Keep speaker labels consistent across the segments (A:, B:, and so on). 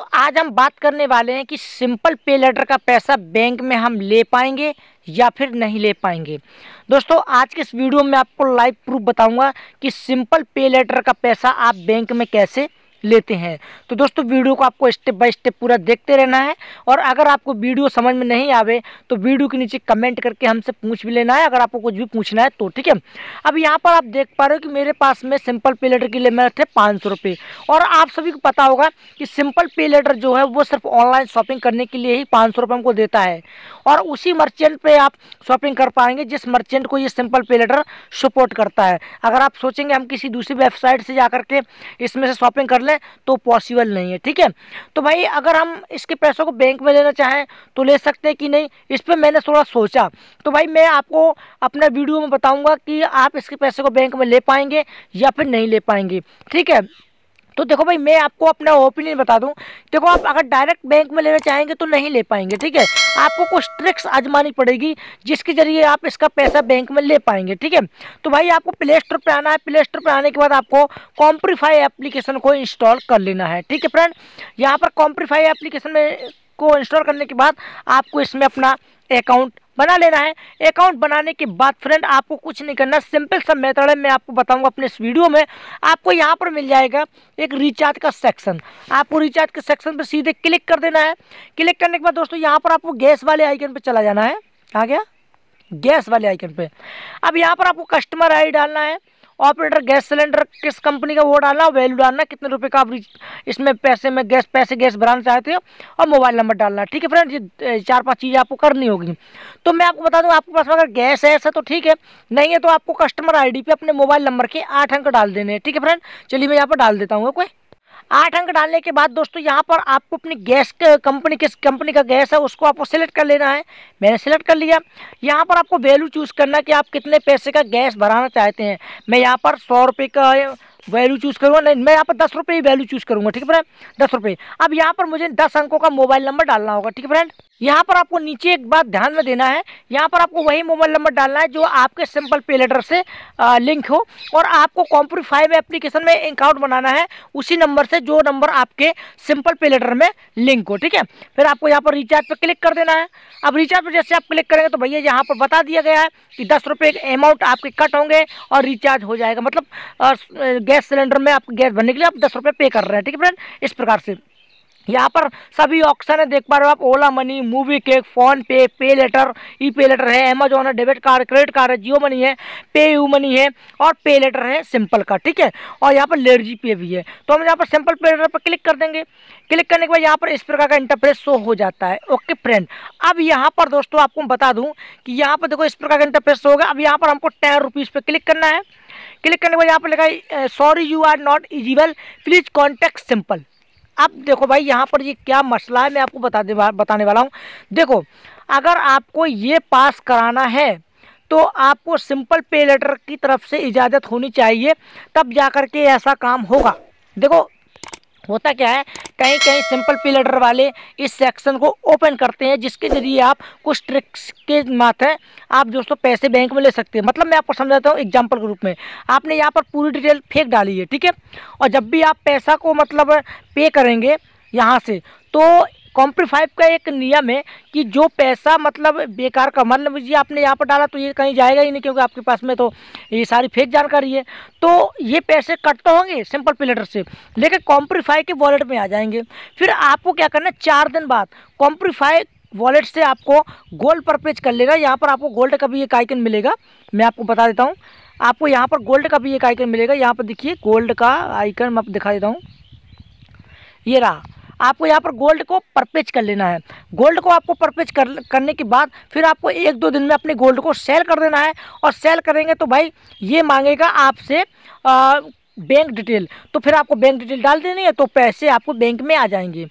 A: तो आज हम बात करने वाले हैं कि सिंपल पे लेटर का पैसा बैंक में हम ले पाएंगे या फिर नहीं ले पाएंगे दोस्तों आज के इस वीडियो में आपको लाइव प्रूफ बताऊंगा कि सिंपल पे लेटर का पैसा आप बैंक में कैसे लेते हैं तो दोस्तों वीडियो को आपको स्टेप बाय स्टेप पूरा देखते रहना है और अगर आपको वीडियो समझ में नहीं आवे तो वीडियो के नीचे कमेंट करके हमसे पूछ भी लेना है अगर आपको कुछ भी पूछना है तो ठीक है अब यहाँ पर आप देख पा रहे हो कि मेरे पास में सिंपल पे लेटर के है पाँच सौ पाँच और आप सभी को पता होगा कि सिंपल पे लेटर जो है वो सिर्फ ऑनलाइन शॉपिंग करने के लिए ही पाँच सौ हमको देता है और उसी मर्चेंट पर आप शॉपिंग कर पाएंगे जिस मर्चेंट को ये सिंपल पे लेटर सपोर्ट करता है अगर आप सोचेंगे हम किसी दूसरी वेबसाइट से जा करके इसमें से शॉपिंग कर लें है तो पॉसिबल नहीं है ठीक है तो भाई अगर हम इसके पैसों को बैंक में लेना चाहें तो ले सकते हैं कि नहीं इस पर मैंने थोड़ा सोचा तो भाई मैं आपको अपने वीडियो में बताऊँगा कि आप इसके पैसे को बैंक में ले पाएंगे या फिर नहीं ले पाएंगे ठीक है तो देखो भाई मैं आपको अपना ओपिनियन बता दूँ देखो आप अगर डायरेक्ट बैंक में लेना चाहेंगे तो नहीं ले पाएंगे ठीक है आपको कुछ ट्रिक्स आजमानी पड़ेगी जिसके जरिए आप इसका पैसा बैंक में ले पाएंगे ठीक है तो भाई आपको प्ले स्टोर पर आना है प्ले स्टोर पर आने के बाद आपको कॉम्प्रीफाई एप्लीकेशन को इंस्टॉल कर लेना है ठीक है फ्रेंड यहाँ पर कॉम्प्रीफाई एप्लीकेशन में को इंस्टॉल करने के बाद आपको इसमें अपना अकाउंट बना लेना है अकाउंट बनाने के बाद फ्रेंड आपको कुछ नहीं करना सिंपल सा मेथड है मैं आपको बताऊंगा अपने इस वीडियो में आपको यहाँ पर मिल जाएगा एक रिचार्ज का सेक्शन आपको रिचार्ज के सेक्शन पर सीधे क्लिक कर देना है क्लिक करने के बाद दोस्तों यहाँ पर आपको गैस वाले आइकन पर चला जाना है आ गया गैस वाले आइकन पर अब यहाँ पर आपको कस्टमर आई डालना है ऑपरेटर गैस सिलेंडर किस कंपनी का वो डालना वैल्यू डालना कितने रुपए का आप इसमें पैसे में गैस पैसे गैस भराना चाहते हो और मोबाइल नंबर डालना ठीक है फ्रेंड ये चार पांच चीज़ें आपको करनी होगी तो मैं आपको बता दूँ आपके पास अगर गैस है ऐसा तो ठीक है नहीं है तो आपको कस्टमर आई पे अपने मोबाइल नंबर के आठ अंक डाल देने हैं ठीक है फ्रेंड चलिए मैं यहाँ पर डाल देता हूँ कोई आठ अंक डालने के बाद दोस्तों यहाँ पर आपको अपनी गैस कंपनी किस कंपनी का गैस है उसको आपको सिलेक्ट कर लेना है मैंने सिलेक्ट कर लिया यहाँ पर आपको वैल्यू चूज़ करना कि आप कितने पैसे का गैस भराना चाहते हैं मैं यहाँ पर सौ रुपये का वैल्यू चूज़ करूँगा नहीं मैं यहाँ पर दस रुपये ही वैल्यू चूज़ करूँगा ठीक है फ्रेंड दस रुपये अब यहाँ पर मुझे दस अंकों का मोबाइल नंबर डालना होगा ठीक है फ्रेंड यहाँ पर आपको नीचे एक बात ध्यान में देना है यहाँ पर आपको वही मोबाइल नंबर डालना है जो आपके सिंपल पे लेटर से आ, लिंक हो और आपको में एप्लीकेशन में अकाउंट बनाना है उसी नंबर से जो नंबर आपके सिंपल पे लेटर में लिंक हो ठीक है फिर आपको यहाँ पर रिचार्ज पर क्लिक कर देना है अब रिचार्ज पर जैसे आप क्लिक करेंगे तो भैया यहाँ पर बता दिया गया है कि दस रुपये अमाउंट आपके कट होंगे और रिचार्ज हो जाएगा मतलब गैस सिलेंडर में आप गैस भरने के लिए आप दस रुपये पे कर रहे हैं ठीक है फ्रेंड इस प्रकार से यहाँ पर सभी ऑप्शन है देख पा रहे हो आप Ola money MobiKwik PhonePe pay letter ई पे लेटर है अमेजोन है डेबिट कार्ड क्रेडिट कार्ड है जियो मनी है पे यू मनी है और पे लेटर है सिंपल का ठीक है और यहाँ पर लेट जी पे भी है तो हम यहाँ पर सिंपल पे लेटर पर क्लिक कर देंगे क्लिक करने के बाद यहाँ पर इस प्रकार का इंटरप्रेस शो हो जाता है ओके फ्रेंड अब यहाँ पर दोस्तों आपको बता दूँ कि यहाँ पर देखो इस प्रकार का इंटरप्रेस शो होगा अब यहाँ पर हमको टेन रुपीज़ पर क्लिक करना है क्लिक करने के बाद यहाँ पर लिखा sorry you are not eligible please contact simple अब देखो भाई यहाँ पर ये क्या मसला है मैं आपको बता दे बताने वाला हूँ देखो अगर आपको ये पास कराना है तो आपको सिंपल पे लेटर की तरफ से इजाज़त होनी चाहिए तब जा कर के ऐसा काम होगा देखो होता क्या है कहीं कहीं सिंपल पिलेडर वाले इस सेक्शन को ओपन करते हैं जिसके जरिए आप कुछ ट्रिक्स के माथे आप दोस्तों पैसे बैंक में ले सकते हैं मतलब मैं आपको समझाता हूँ एग्जाम्पल के रूप में आपने यहाँ पर पूरी डिटेल फेंक डाली है ठीक है और जब भी आप पैसा को मतलब पे करेंगे यहाँ से तो कॉम्प्री फाइव का एक नियम है कि जो पैसा मतलब बेकार का मतलब ये आपने यहाँ पर डाला तो ये कहीं जाएगा ही नहीं क्योंकि आपके पास में तो ये सारी फेक जानकारी है तो ये पैसे कट तो होंगे सिंपल प्लेटर से लेकिन कॉम्प्रीफाई के वॉलेट में आ जाएंगे फिर आपको क्या करना है चार दिन बाद कॉम्प्रीफाई वॉलेट से आपको गोल्ड पेज कर लेगा यहाँ पर आपको गोल्ड का भी एक आइकन मिलेगा मैं आपको बता देता हूँ आपको यहाँ पर गोल्ड का भी एक आइकन मिलेगा यहाँ पर देखिए गोल्ड का आइकन मैं दिखा देता हूँ ये रहा आपको यहाँ पर गोल्ड को परपेज कर लेना है गोल्ड को आपको परपेज कर, करने के बाद फिर आपको एक दो दिन में अपने गोल्ड को सेल कर देना है और सेल करेंगे तो भाई ये मांगेगा आपसे बैंक डिटेल तो फिर आपको बैंक डिटेल डाल देनी है तो पैसे आपको बैंक में आ जाएंगे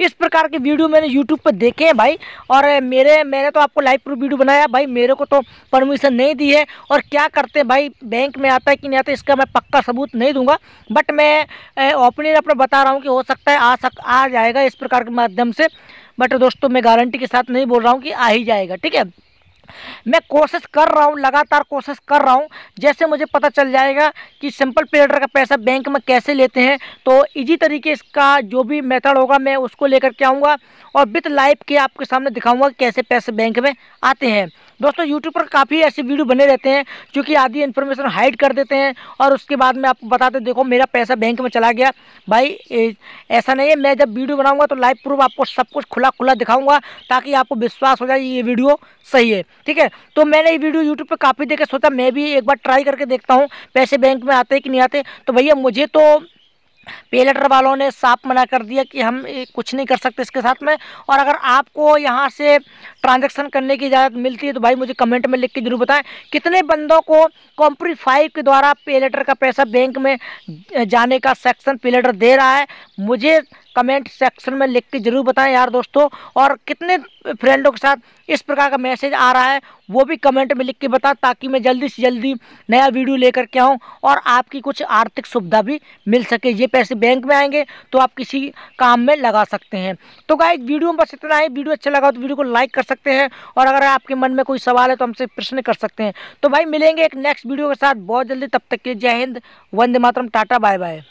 A: इस प्रकार के वीडियो मैंने यूट्यूब पर देखे हैं भाई और मेरे मैंने तो आपको लाइव प्रूफ वीडियो बनाया भाई मेरे को तो परमिशन नहीं दी है और क्या करते हैं भाई बैंक में आता है कि नहीं आता इसका मैं पक्का सबूत नहीं दूंगा बट मैं ओपिनियन अपना बता रहा हूँ कि हो सकता है आ सक आ जाएगा इस प्रकार के माध्यम से बट दोस्तों मैं गारंटी के साथ नहीं बोल रहा हूँ कि आ ही जाएगा ठीक है मैं कोशिश कर रहा हूँ लगातार कोशिश कर रहा हूँ जैसे मुझे पता चल जाएगा कि सिंपल पेडर का पैसा बैंक में कैसे लेते हैं तो इजी तरीके इसका जो भी मेथड होगा मैं उसको लेकर के आऊँगा और विथ लाइव के आपके सामने दिखाऊंगा कैसे पैसे बैंक में आते हैं दोस्तों यूट्यूब पर काफ़ी ऐसे वीडियो बने रहते हैं जो कि आधी इन्फॉर्मेशन हाइड कर देते हैं और उसके बाद में आपको बताते देखो मेरा पैसा बैंक में चला गया भाई ऐसा नहीं है मैं जब वीडियो बनाऊँगा तो लाइव प्रूफ आपको सब कुछ खुला खुला दिखाऊंगा ताकि आपको विश्वास हो जाए ये वीडियो सही है ठीक है तो मैंने ये वीडियो यूट्यूब पर काफ़ी देखे सोचा मैं भी एक बार ट्राई करके देखता हूँ पैसे बैंक में आते कि नहीं आते तो भैया मुझे तो पेलेटर e वालों ने साफ मना कर दिया कि हम कुछ नहीं कर सकते इसके साथ में और अगर आपको यहाँ से ट्रांजैक्शन करने की इजाज़त मिलती है तो भाई मुझे कमेंट में लिख के जरूर बताएं कितने बंदों को कॉम्प्री फाइव के द्वारा पेलेटर e का पैसा बैंक में जाने का सेक्शन पेलेटर e दे रहा है मुझे कमेंट सेक्शन में लिख के ज़रूर बताएं यार दोस्तों और कितने फ्रेंडों के साथ इस प्रकार का मैसेज आ रहा है वो भी कमेंट में लिख के बताएं ताकि मैं जल्दी से जल्दी नया वीडियो लेकर के आऊँ और आपकी कुछ आर्थिक सुविधा भी मिल सके ये पैसे बैंक में आएंगे तो आप किसी काम में लगा सकते हैं तो गाइज वीडियो में बस इतना है वीडियो अच्छा लगा तो वीडियो को लाइक कर सकते हैं और अगर आपके मन में कोई सवाल है तो हमसे प्रश्न कर सकते हैं तो भाई मिलेंगे एक नेक्स्ट वीडियो के साथ बहुत जल्दी तब तक के लिए जय हिंद वंदे मातरम टाटा बाय बाय